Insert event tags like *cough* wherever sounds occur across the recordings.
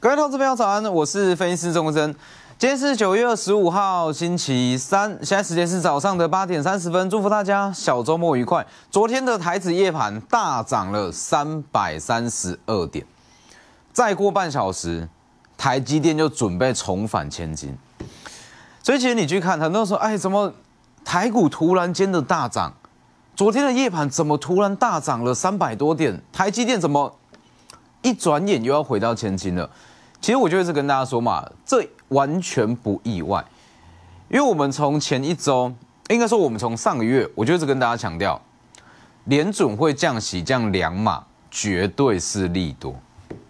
各位投资朋友，早安！我是分析师钟国珍，今天是九月二十五号，星期三，现在时间是早上的八点三十分。祝福大家小周末愉快！昨天的台子夜盘大涨了三百三十二点，再过半小时，台积电就准备重返千金。所以其实你去看，很多人候，哎，怎么台股突然间的大涨？昨天的夜盘怎么突然大涨了三百多点？台积电怎么一转眼又要回到千金了？其实我就是跟大家说嘛，这完全不意外，因为我们从前一周，应该说我们从上个月，我就是跟大家强调，联准会降息降两码，绝对是利多，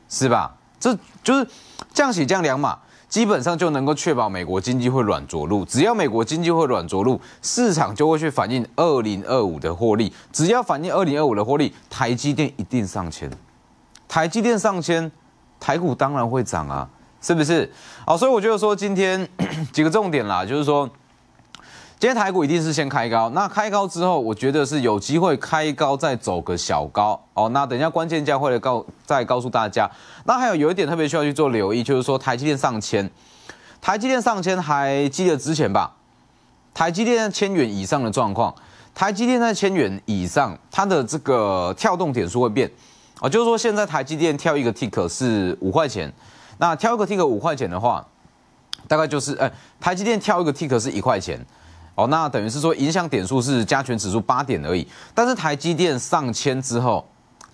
是吧？这就是降息降两码，基本上就能够确保美国经济会软着陆。只要美国经济会软着陆，市场就会去反映二零二五的获利。只要反映二零二五的获利，台积电一定上千，台积电上千。台股当然会涨啊，是不是？好，所以我觉得说今天 *coughs* 几个重点啦，就是说今天台股一定是先开高，那开高之后，我觉得是有机会开高再走个小高哦。那等一下关键价会来告，再告诉大家。那还有有一点特别需要去做留意，就是说台积电上千，台积电上千还记得之前吧？台积电千元以上的状况，台积电在千元以上，它的这个跳动点数会变。哦，就是说现在台积电跳一个 tick 是五块钱，那跳一个 tick 五块钱的话，大概就是，哎，台积电跳一个 tick 是一块钱，哦，那等于是说影响点数是加权指数八点而已。但是台积电上千之后，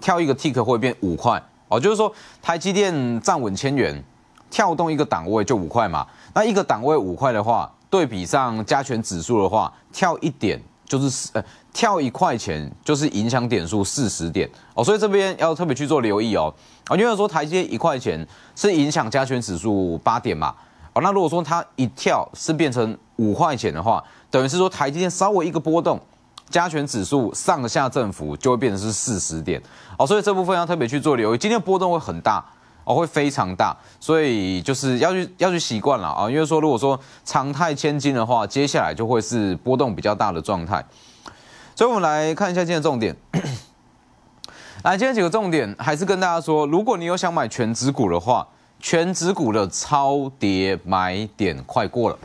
跳一个 tick 会变五块，哦，就是说台积电站稳千元，跳动一个档位就五块嘛。那一个档位五块的话，对比上加权指数的话，跳一点。就是呃跳一块钱，就是影响点数四十点哦，所以这边要特别去做留意哦，啊，因为说台积电一块钱是影响加权指数八点嘛，哦，那如果说它一跳是变成五块钱的话，等于是说台积电稍微一个波动，加权指数上下振幅就会变成是四十点，哦，所以这部分要特别去做留意，今天波动会很大。哦，会非常大，所以就是要去要去习惯了啊，因为说如果说常态千金的话，接下来就会是波动比较大的状态。所以我们来看一下今天重点。来，今天几个重点还是跟大家说，如果你有想买全指股的话，全指股的超跌买点快过了，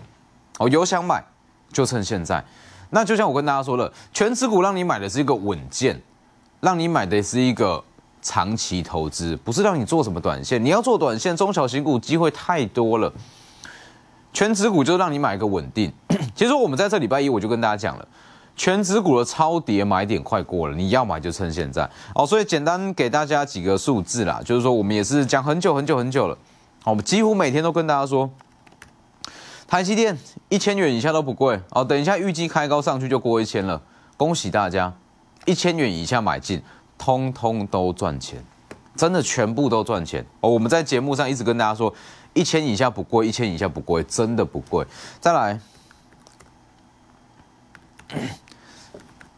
哦，有想买就趁现在。那就像我跟大家说了，全指股让你买的是一个稳健，让你买的是一个。长期投资不是让你做什么短线，你要做短线，中小型股机会太多了。全指股就让你买个稳定。*clears throat* 其实我们在这礼拜一我就跟大家讲了，全指股的超跌买点快过了，你要买就趁现在。哦，所以简单给大家几个数字啦，就是说我们也是讲很久很久很久了，好，我们几乎每天都跟大家说，台积电一千元以下都不贵。哦，等一下预计开高上去就过一千了，恭喜大家，一千元以下买进。通通都赚钱，真的全部都赚钱哦！我们在节目上一直跟大家说，一千以下不贵，一千以下不贵，真的不贵。再来，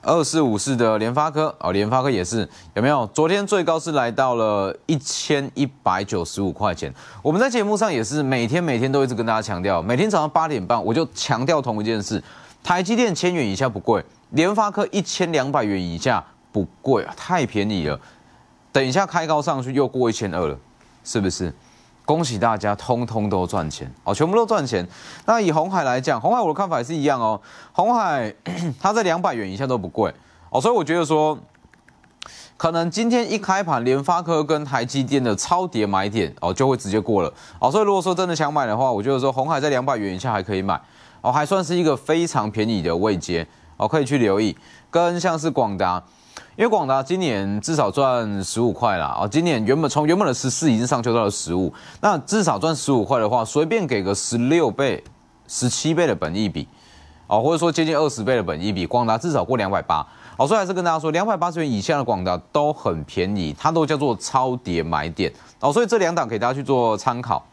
二四五四的联发科哦，联发科也是有没有？昨天最高是来到了一千一百九十五块钱。我们在节目上也是每天每天都一直跟大家强调，每天早上八点半我就强调同一件事：台积电千元以下不贵，联发科一千两百元以下。不贵啊，太便宜了！等一下开高上去又过一千二了，是不是？恭喜大家，通通都赚钱哦，全部都赚钱。那以红海来讲，红海我的看法也是一样哦。红海 *clears throat* 它在两百元以下都不贵哦，所以我觉得说，可能今天一开盘，联发科跟台积电的超跌买点哦，就会直接过了哦。所以如果说真的想买的话，我觉得说红海在两百元以下还可以买哦，还算是一个非常便宜的位阶哦，可以去留意，跟像是广达。因为广达今年至少赚十五块啦，啊，今年原本从原本的十四已经上修到了十五，那至少赚十五块的话，随便给个十六倍、十七倍的本益比，哦，或者说接近二十倍的本益比，广达至少过两百八。哦，所以还是跟大家说，两百八十元以下的广达都很便宜，它都叫做超跌买点。哦，所以这两档给大家去做参考，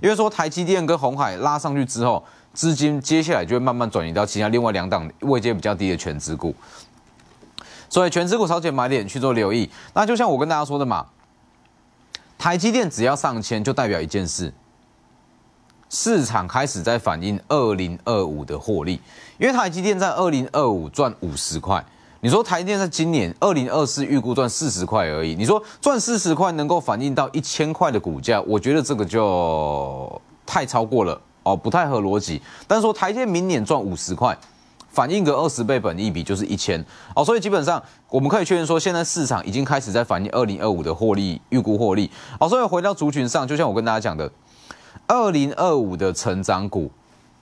因为说台积电跟红海拉上去之后，资金接下来就会慢慢转移到其他另外两档位阶比较低的全资股。所以，全持股少前买点去做留意。那就像我跟大家说的嘛，台积电只要上千就代表一件事，市场开始在反映二零二五的获利。因为台积电在二零二五赚五十块，你说台电在今年二零二四预估赚四十块而已。你说赚四十块能够反映到一千块的股价，我觉得这个就太超过了哦，不太合逻辑。但是说台电明年赚五十块。反映个二十倍本益比就是一千哦，所以基本上我们可以确认说，现在市场已经开始在反映二零二五的获利预估获利哦。所以回到族群上，就像我跟大家讲的，二零二五的成长股，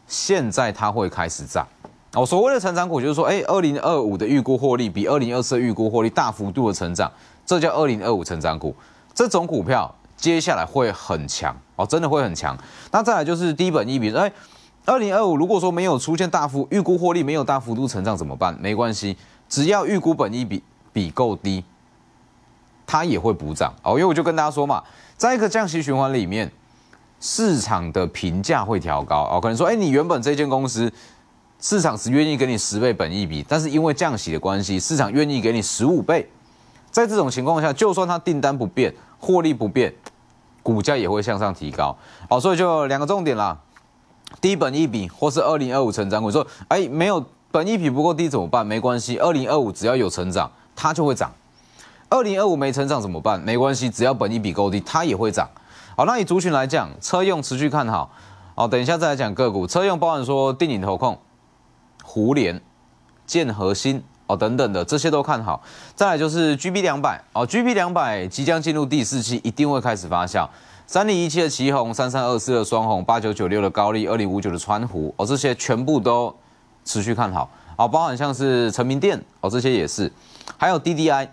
现在它会开始涨哦。所谓的成长股就是说，哎，二零二五的预估获利比二零二四预估获利大幅度的成长，这叫二零二五成长股。这种股票接下来会很强哦，真的会很强。那再来就是低本益比，哎。二零二五，如果说没有出现大幅预估获利没有大幅度成长怎么办？没关系，只要预估本益比比够低，它也会补涨哦。因为我就跟大家说嘛，在一个降息循环里面，市场的评价会调高哦。可能说，哎，你原本这间公司市场只愿意给你十倍本益比，但是因为降息的关系，市场愿意给你十五倍。在这种情况下，就算它订单不变，获利不变，股价也会向上提高哦。所以就两个重点啦。低本一比，或是二零二五成长股，说，哎，没有本一比不够低怎么办？没关系，二零二五只要有成长，它就会涨。二零二五没成长怎么办？没关系，只要本一比够低，它也会涨。好，那以族群来讲，车用持续看好。哦，等一下再来讲个股，车用包含说电影投控、湖联、建和心哦等等的这些都看好。再来就是 G B 两百哦，G B 两百即将进入第四期，一定会开始发酵。三零一七的旗红，三三二四的双红，八九九六的高丽，二零五九的川湖哦，这些全部都持续看好啊，包含像是成名店，哦，这些也是，还有 DDI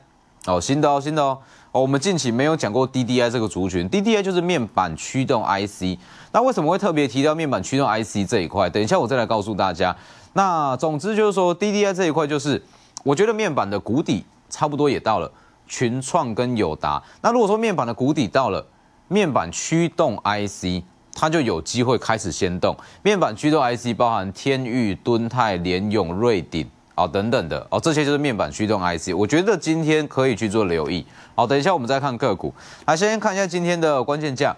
哦，新的哦新的哦哦，我们近期没有讲过 DDI 这个族群，DDI 就是面板驱动 IC，那为什么会特别提到面板驱动 IC 这一块？等一下我再来告诉大家。那总之就是说 DDI 这一块就是，我觉得面板的谷底差不多也到了，群创跟友达。那如果说面板的谷底到了，面板驱动 I C，它就有机会开始先动。面板驱动 I C 包含天域、敦泰、联永、瑞鼎啊等等的哦，这些就是面板驱动 I C。我觉得今天可以去做留意。好，等一下我们再看个股。来，先看一下今天的关键价。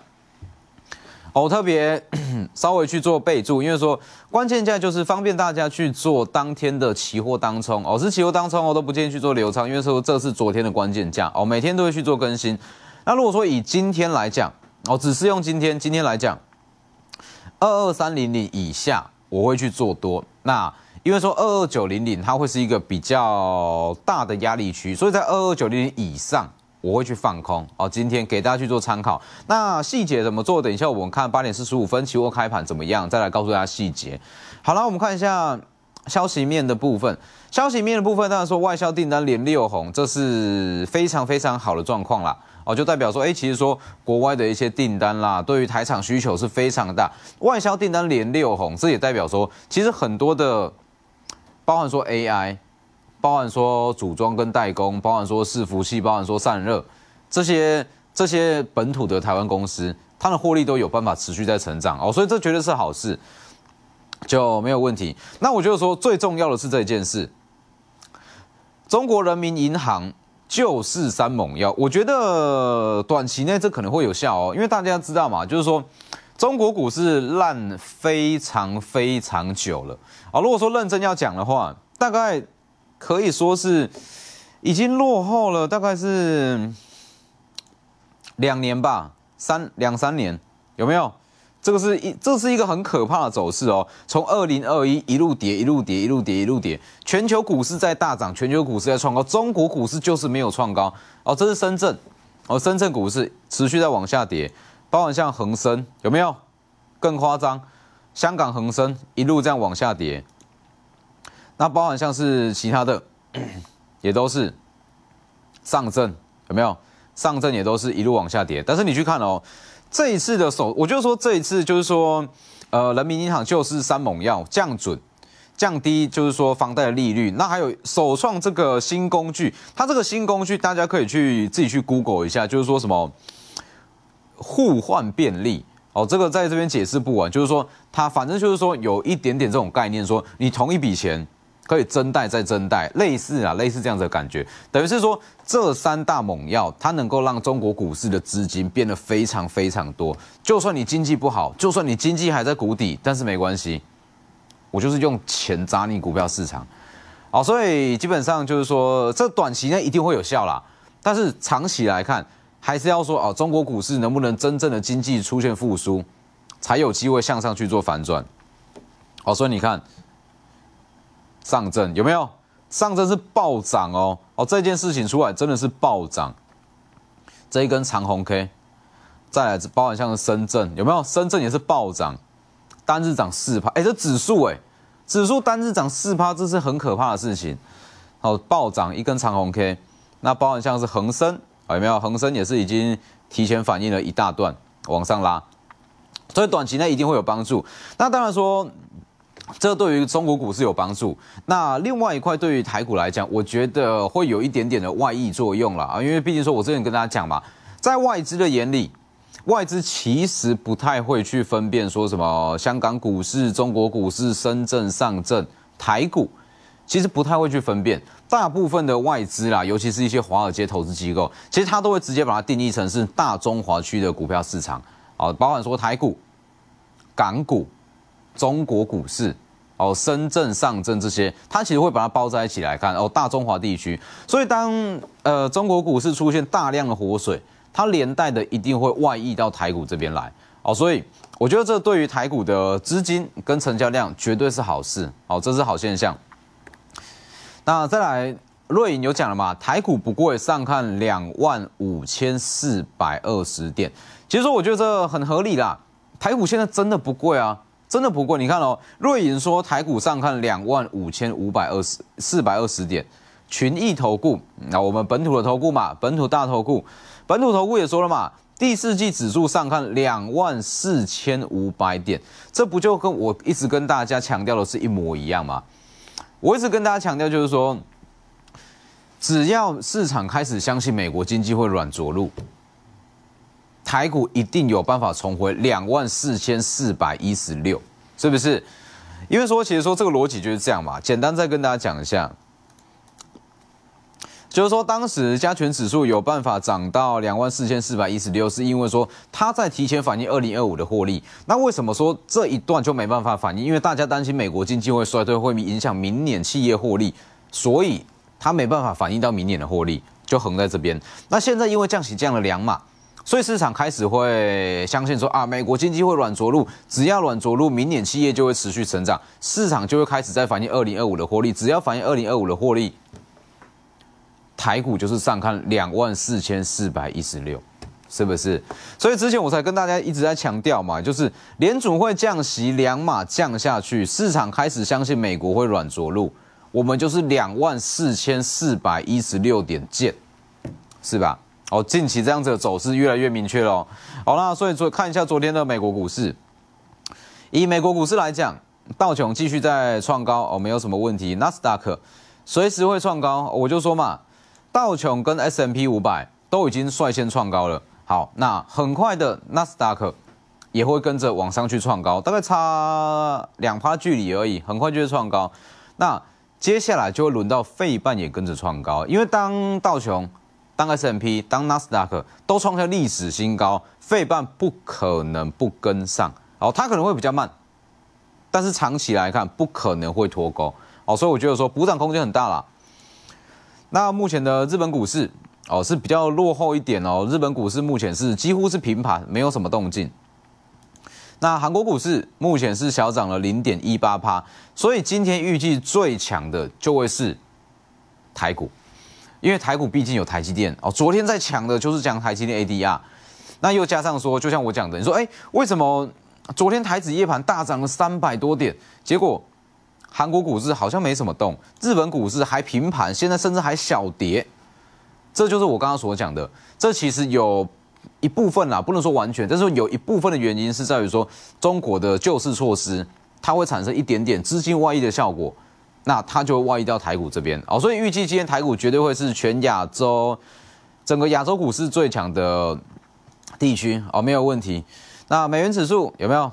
我特别 *coughs* 稍微去做备注，因为说关键价就是方便大家去做当天的期货当冲。哦，是期货当冲哦，都不建议去做流仓，因为说这是昨天的关键价哦，每天都会去做更新。那如果说以今天来讲，哦，只是用今天今天来讲，二二三零零以下我会去做多。那因为说二二九零零它会是一个比较大的压力区，所以在二二九零零以上我会去放空。哦，今天给大家去做参考。那细节怎么做？等一下我们看八点四十五分期货开盘怎么样，再来告诉大家细节。好了，我们看一下消息面的部分。消息面的部分，当然说外销订单连六红，这是非常非常好的状况啦。哦，就代表说，哎，其实说国外的一些订单啦，对于台厂需求是非常大，外销订单连六红，这也代表说，其实很多的，包含说 AI，包含说组装跟代工，包含说伺服器，包含说散热，这些这些本土的台湾公司，它的获利都有办法持续在成长哦，所以这绝对是好事，就没有问题。那我觉得说，最重要的是这件事，中国人民银行。就是三猛药，我觉得短期内这可能会有效哦，因为大家知道嘛，就是说中国股市烂非常非常久了啊。如果说认真要讲的话，大概可以说是已经落后了，大概是两年吧，三两三年，有没有？这个是一，这是一个很可怕的走势哦。从二零二一一路跌，一路跌，一路跌，一路跌。全球股市在大涨，全球股市在创高，中国股市就是没有创高哦。这是深圳，哦，深圳股市持续在往下跌，包含像恒生有没有？更夸张，香港恒生一路这样往下跌。那包含像是其他的，*clears throat* 也都是上证有没有？上证也都是一路往下跌。但是你去看哦。这一次的首，我就说这一次就是说，呃，人民银行就是三猛药降准，降低就是说房贷的利率。那还有首创这个新工具，它这个新工具大家可以去自己去 Google 一下，就是说什么互换便利哦，这个在这边解释不完。就是说它反正就是说有一点点这种概念，说你同一笔钱。可以增贷再增贷，类似啊，类似这样的感觉，等于是说这三大猛药，它能够让中国股市的资金变得非常非常多。就算你经济不好，就算你经济还在谷底，但是没关系，我就是用钱砸你股票市场。好，所以基本上就是说，这短期呢一定会有效啦。但是长期来看，还是要说哦，中国股市能不能真正的经济出现复苏，才有机会向上去做反转。好，所以你看。上证有没有？上证是暴涨哦哦，这件事情出来真的是暴涨，这一根长红 K。再来，包含像是深圳有没有？深圳也是暴涨，单日涨四趴。哎，这指数哎，指数单日涨四趴，这是很可怕的事情。然暴涨一根长红 K，那包含像是恒生啊，有没有？恒生也是已经提前反映了一大段往上拉，所以短期内一定会有帮助。那当然说。这对于中国股市有帮助。那另外一块对于台股来讲，我觉得会有一点点的外溢作用了啊，因为毕竟说我之前跟大家讲嘛，在外资的眼里，外资其实不太会去分辨说什么香港股市、中国股市、深圳上证、台股，其实不太会去分辨。大部分的外资啦，尤其是一些华尔街投资机构，其实它都会直接把它定义成是大中华区的股票市场啊，包含说台股、港股。中国股市，哦，深圳、上证这些，它其实会把它包在一起来看，哦，大中华地区。所以当呃中国股市出现大量的活水，它连带的一定会外溢到台股这边来，哦，所以我觉得这对于台股的资金跟成交量绝对是好事，哦，这是好现象。那再来，若隐有讲了嘛，台股不贵，上看两万五千四百二十点，其实我觉得这很合理啦，台股现在真的不贵啊。真的不过，你看哦，瑞银说台股上看两万五千五百二十四百二十点，群益投顾，那我们本土的投顾嘛，本土大投顾，本土投顾也说了嘛，第四季指数上看两万四千五百点，这不就跟我一直跟大家强调的是一模一样吗？我一直跟大家强调就是说，只要市场开始相信美国经济会软着陆。台股一定有办法重回两万四千四百一十六，是不是？因为说，其实说这个逻辑就是这样嘛。简单再跟大家讲一下，就是说当时加权指数有办法涨到两万四千四百一十六，是因为说它在提前反映二零二五的获利。那为什么说这一段就没办法反映？因为大家担心美国经济会衰退，会影响明年企业获利，所以它没办法反映到明年的获利，就横在这边。那现在因为降息降了两码。所以市场开始会相信说啊，美国经济会软着陆，只要软着陆，明年企业就会持续成长，市场就会开始在反映二零二五的获利。只要反映二零二五的获利，台股就是上看两万四千四百一十六，是不是？所以之前我才跟大家一直在强调嘛，就是联储会降息两码降下去，市场开始相信美国会软着陆，我们就是两万四千四百一十六点见，是吧？哦，近期这样子的走势越来越明确哦。好啦，所以昨看一下昨天的美国股市。以美国股市来讲，道琼继续在创高哦，没有什么问题。纳斯达克随时会创高，我就说嘛，道琼跟 S M P 五百都已经率先创高了。好，那很快的纳斯达克也会跟着往上去创高，大概差两趴距离而已，很快就会创高。那接下来就会轮到费半也跟着创高，因为当道琼。当 S M P、当纳斯达克都创下历史新高，费半不可能不跟上哦，它可能会比较慢，但是长期来看不可能会脱钩哦，所以我觉得说补涨空间很大啦。那目前的日本股市哦是比较落后一点哦，日本股市目前是几乎是平盘，没有什么动静。那韩国股市目前是小涨了零点一八趴，所以今天预计最强的就会是台股。因为台股毕竟有台积电哦，昨天在抢的就是讲台积电 ADR，那又加上说，就像我讲的，你说哎，为什么昨天台指夜盘大涨了三百多点，结果韩国股市好像没什么动，日本股市还平盘，现在甚至还小跌，这就是我刚刚所讲的，这其实有一部分啦，不能说完全，但是有一部分的原因是在于说中国的救市措施，它会产生一点点资金外溢的效果。那它就外溢到台股这边哦，所以预计今天台股绝对会是全亚洲整个亚洲股市最强的地区哦，没有问题。那美元指数有没有？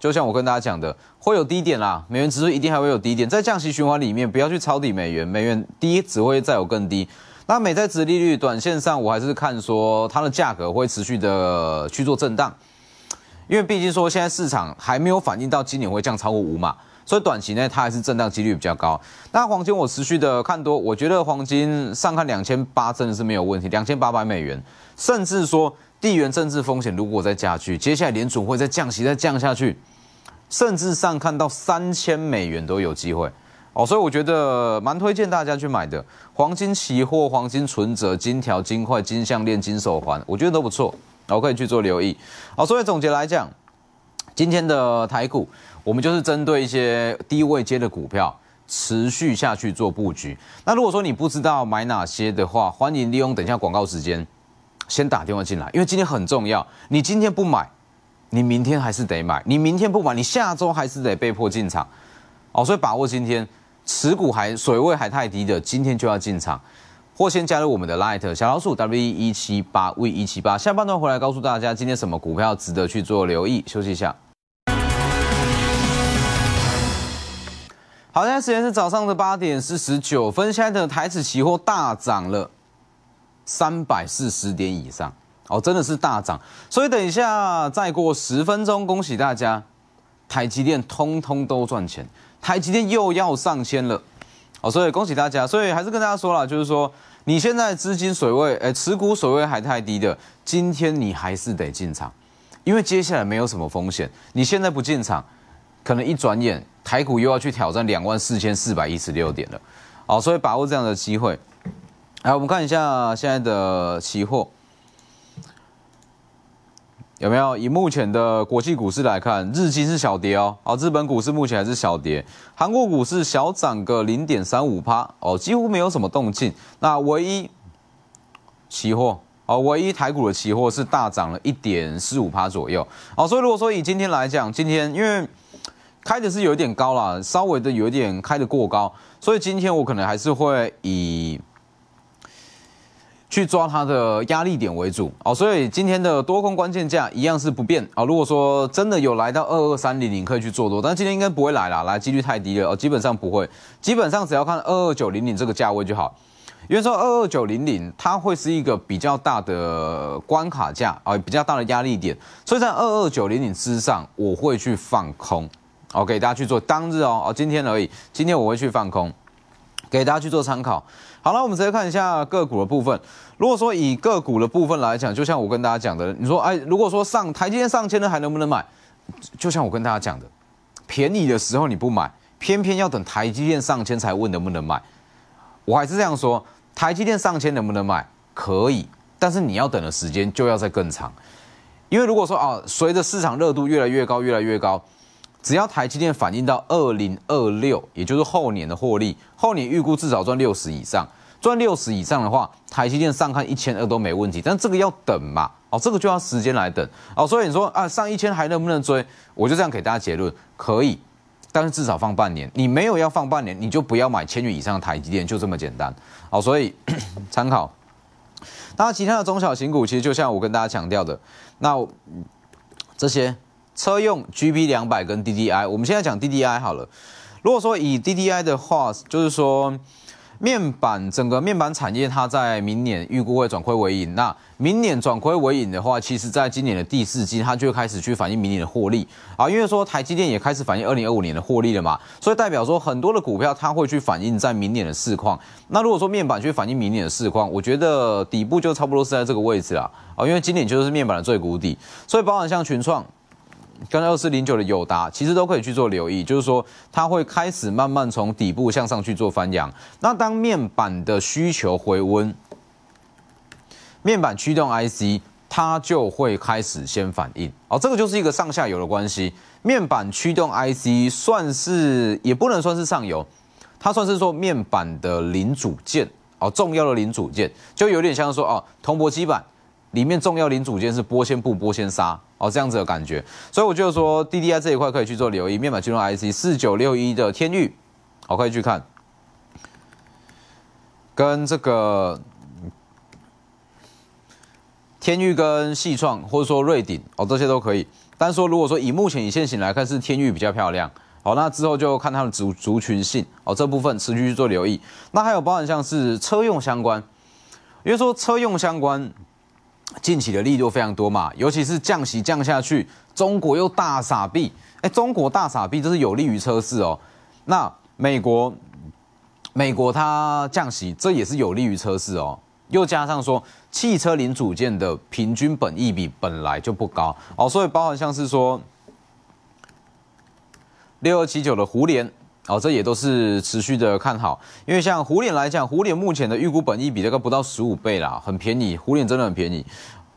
就像我跟大家讲的，会有低点啦，美元指数一定还会有低点，在降息循环里面，不要去抄底美元，美元低只会再有更低。那美债值利率短线上，我还是看说它的价格会持续的去做震荡，因为毕竟说现在市场还没有反映到今年会降超过五嘛。所以短期呢，它还是震荡几率比较高。那黄金我持续的看多，我觉得黄金上看两千八真的是没有问题，两千八百美元。甚至说地缘政治风险如果再加剧，接下来联储会再降息再降下去，甚至上看到三千美元都有机会哦。所以我觉得蛮推荐大家去买的黄金期货、黄金存折、金条、金块、金项链、金手环，我觉得都不错，我可以去做留意。好，所以总结来讲。今天的台股，我们就是针对一些低位阶的股票，持续下去做布局。那如果说你不知道买哪些的话，欢迎利用等一下广告时间，先打电话进来。因为今天很重要，你今天不买，你明天还是得买；你明天不买，你下周还是得被迫进场。哦，所以把握今天，持股还水位还太低的，今天就要进场，或先加入我们的 Light 小老鼠 W 一七八 V 一七八。下半段回来告诉大家，今天什么股票值得去做留意。休息一下。好，现在时间是早上的八点四十九分。现在的台指期货大涨了三百四十点以上，哦，真的是大涨。所以等一下再过十分钟，恭喜大家，台积电通通都赚钱，台积电又要上千了。哦，所以恭喜大家。所以还是跟大家说了，就是说你现在资金水位，诶，持股水位还太低的，今天你还是得进场，因为接下来没有什么风险。你现在不进场，可能一转眼。台股又要去挑战两万四千四百一十六点了，好，所以把握这样的机会。来，我们看一下现在的期货有没有？以目前的国际股市来看，日经是小跌哦，啊，日本股市目前还是小跌。韩国股市小涨个零点三五趴哦，几乎没有什么动静。那唯一期货哦，唯一台股的期货是大涨了一点四五趴左右。好，所以如果说以今天来讲，今天因为。开的是有点高了，稍微的有一点开的过高，所以今天我可能还是会以去抓它的压力点为主哦。所以今天的多空关键价一样是不变啊。如果说真的有来到二二三零零，可以去做多，但今天应该不会来了，来几率太低了哦。基本上不会，基本上只要看二二九零零这个价位就好，因为说二二九零零它会是一个比较大的关卡价啊，比较大的压力点，所以在二二九零零之上我会去放空。OK，大家去做当日哦，哦，今天而已。今天我会去放空，给大家去做参考。好了，我们直接看一下个股的部分。如果说以个股的部分来讲，就像我跟大家讲的，你说，哎，如果说上台积电上千了，还能不能买？就像我跟大家讲的，便宜的时候你不买，偏偏要等台积电上千才问能不能买。我还是这样说，台积电上千能不能买？可以，但是你要等的时间就要再更长。因为如果说啊，随着市场热度越来越高，越来越高。只要台积电反映到二零二六，也就是后年的获利，后年预估至少赚六十以上，赚六十以上的话，台积电上看一千二都没问题。但这个要等嘛，哦，这个就要时间来等。哦，所以你说啊，上一千还能不能追？我就这样给大家结论，可以，但是至少放半年。你没有要放半年，你就不要买千元以上的台积电，就这么简单。哦，所以 *clears throat* 参考。那其他的中小型股，其实就像我跟大家强调的，那这些。车用 G B 两百跟 D D I，我们现在讲 D D I 好了。如果说以 D D I 的话，就是说面板整个面板产业，它在明年预估会转亏为盈。那明年转亏为盈的话，其实在今年的第四季，它就会开始去反映明年的获利啊。因为说台积电也开始反映二零二五年的获利了嘛，所以代表说很多的股票它会去反映在明年的市况。那如果说面板去反映明年的市况，我觉得底部就差不多是在这个位置啦啊，因为今年就是面板的最谷底，所以包含像群创。跟二四零九的友达其实都可以去做留意，就是说它会开始慢慢从底部向上去做翻扬。那当面板的需求回温，面板驱动 IC 它就会开始先反应哦，这个就是一个上下游的关系。面板驱动 IC 算是也不能算是上游，它算是说面板的零组件哦，重要的零组件就有点像说哦，铜箔基板里面重要零组件是玻纤布、玻纤纱。哦，这样子的感觉，所以我就说 DDR 这一块可以去做留意，面板驱动 IC 四九六一的天域，好可以去看，跟这个天域跟系创或者说瑞鼎哦这些都可以。但是说如果说以目前以现形来看，是天域比较漂亮，好那之后就看它的族族群性哦这部分持续去做留意。那还有包含像是车用相关，因为说车用相关。近期的力度非常多嘛，尤其是降息降下去，中国又大傻币，哎，中国大傻币这是有利于车市哦。那美国，美国它降息，这也是有利于车市哦。又加上说，汽车零组件的平均本益比本来就不高哦，所以包含像是说六二七九的胡联。哦，这也都是持续的看好，因为像虎脸来讲，虎脸目前的预估本益比这个不到十五倍啦，很便宜，虎脸真的很便宜，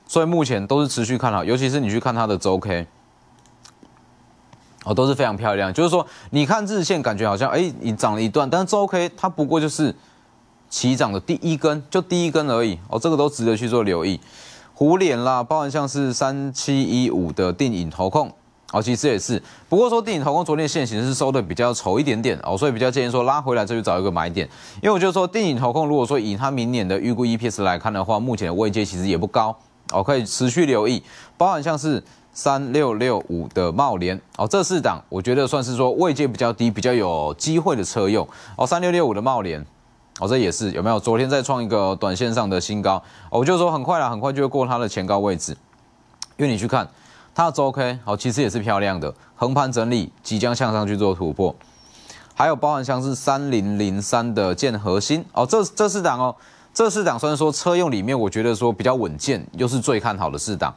所以目前都是持续看好，尤其是你去看它的周 K，哦，都是非常漂亮。就是说，你看日线感觉好像哎，你涨了一段，但是周 K 它不过就是起涨的第一根，就第一根而已，哦，这个都值得去做留意。虎脸啦，包含像是三七一五的电影投控。哦，其实也是，不过说电影投控昨天的现形是收的比较丑一点点哦，所以比较建议说拉回来再去找一个买点，因为我觉得说电影投控如果说以它明年的预估 EPS 来看的话，目前的位阶其实也不高哦，可以持续留意，包含像是三六六五的茂联哦，这四档我觉得算是说位阶比较低、比较有机会的车用哦，三六六五的茂联哦，这也是有没有昨天在创一个短线上的新高哦，就说很快啦，很快就会过它的前高位置，因为你去看。它的周 K 好，其实也是漂亮的横盘整理，即将向上去做突破。还有包含像是三零零三的建核心哦，这这四档哦，这四档虽然说车用里面，我觉得说比较稳健，又是最看好的四档。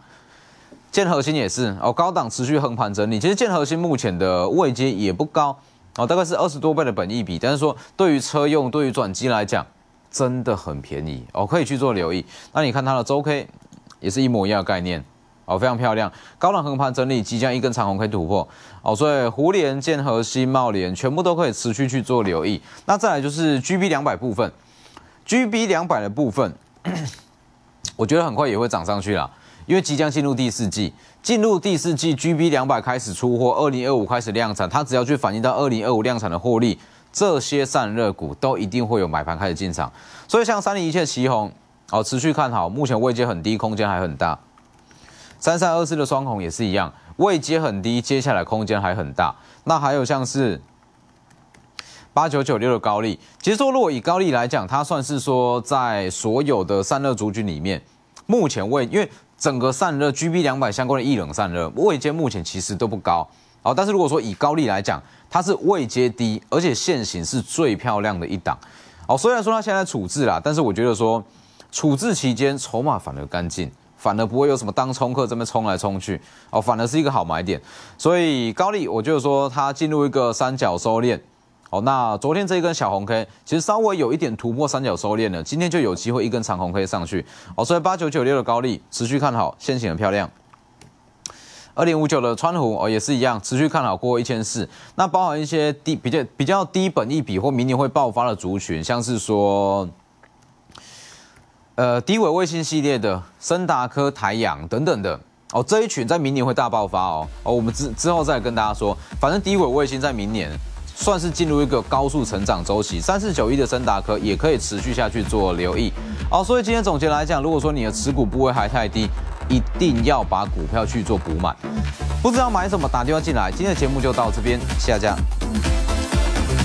建核心也是哦，高档持续横盘整理，其实建核心目前的位阶也不高哦，大概是二十多倍的本益比，但是说对于车用，对于转机来讲，真的很便宜哦，可以去做留意。那你看它的周 K 也是一模一样的概念。哦，非常漂亮，高冷横盘整理，即将一根长红可以突破。哦，所以湖联、建和、新茂联全部都可以持续去做留意。那再来就是 G B 两百部分，G B 两百的部分，我觉得很快也会涨上去啦，因为即将进入第四季，进入第四季，G B 两百开始出货，二零二五开始量产，它只要去反映到二零二五量产的获利，这些散热股都一定会有买盘开始进场。所以像三零一切旗红，哦，持续看好，目前位阶很低，空间还很大。三三二四的双红也是一样，位阶很低，接下来空间还很大。那还有像是八九九六的高丽，其实说如果以高丽来讲，它算是说在所有的散热族群里面，目前位因为整个散热 GB 两百相关的液冷散热位阶目前其实都不高。好，但是如果说以高丽来讲，它是位阶低，而且现型是最漂亮的一档。好，虽然说它现在处置啦，但是我觉得说处置期间筹码反而干净。反而不会有什么当冲客这边冲来冲去哦，反而是一个好买点。所以高丽，我就是说它进入一个三角收敛哦。那昨天这一根小红 K，其实稍微有一点突破三角收敛了，今天就有机会一根长红 K 上去哦。所以八九九六的高丽持续看好，线型很漂亮。二零五九的川湖哦也是一样，持续看好过一千四。那包含一些低比较比较低本一比或明年会爆发的族群，像是说。呃，低尾卫星系列的深达科、台洋等等的哦，这一群在明年会大爆发哦哦，我们之之后再跟大家说，反正低轨卫星在明年算是进入一个高速成长周期，三四九一的深达科也可以持续下去做留意。哦，所以今天总结来讲，如果说你的持股部位还太低，一定要把股票去做补满。不知道买什么打电话进来，今天的节目就到这边，下架。